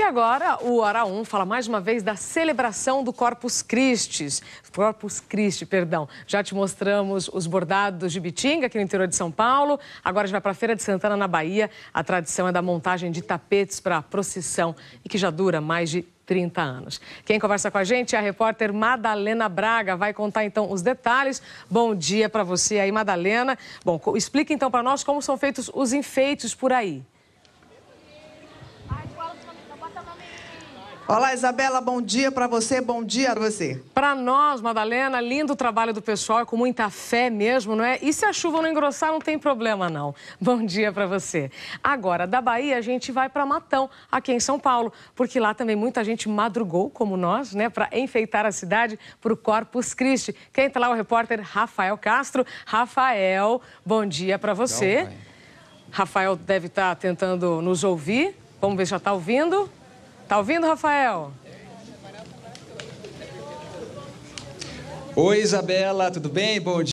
E agora o Araújo fala mais uma vez da celebração do Corpus Christi. Corpus Christi, perdão. Já te mostramos os bordados de Bitinga, aqui no interior de São Paulo. Agora a gente vai para a Feira de Santana, na Bahia. A tradição é da montagem de tapetes para a procissão e que já dura mais de 30 anos. Quem conversa com a gente é a repórter Madalena Braga. Vai contar então os detalhes. Bom dia para você aí, Madalena. Bom, explica então para nós como são feitos os enfeites por aí. Olá, Isabela, bom dia para você, bom dia para você. Para nós, Madalena, lindo trabalho do pessoal, é com muita fé mesmo, não é? E se a chuva não engrossar, não tem problema não. Bom dia para você. Agora, da Bahia, a gente vai para Matão, aqui em São Paulo, porque lá também muita gente madrugou, como nós, né, para enfeitar a cidade para o Corpus Christi. Quem está lá é o repórter Rafael Castro. Rafael, bom dia para você. Não, Rafael deve estar tá tentando nos ouvir. Vamos ver se já está ouvindo. Tá ouvindo, Rafael? Oi, Isabela, tudo bem? Bom dia.